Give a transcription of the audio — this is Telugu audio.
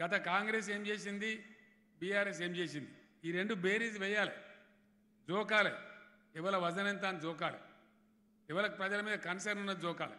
గత కాంగ్రెస్ ఏం చేసింది బీఆర్ఎస్ ఏం చేసింది ఈ రెండు బేరీస్ వేయాలి జోకాలి ఇవాళ వజనంత అని జోకాలి ఇవాళ ప్రజల మీద కన్సర్న్ ఉన్నది జోకాలి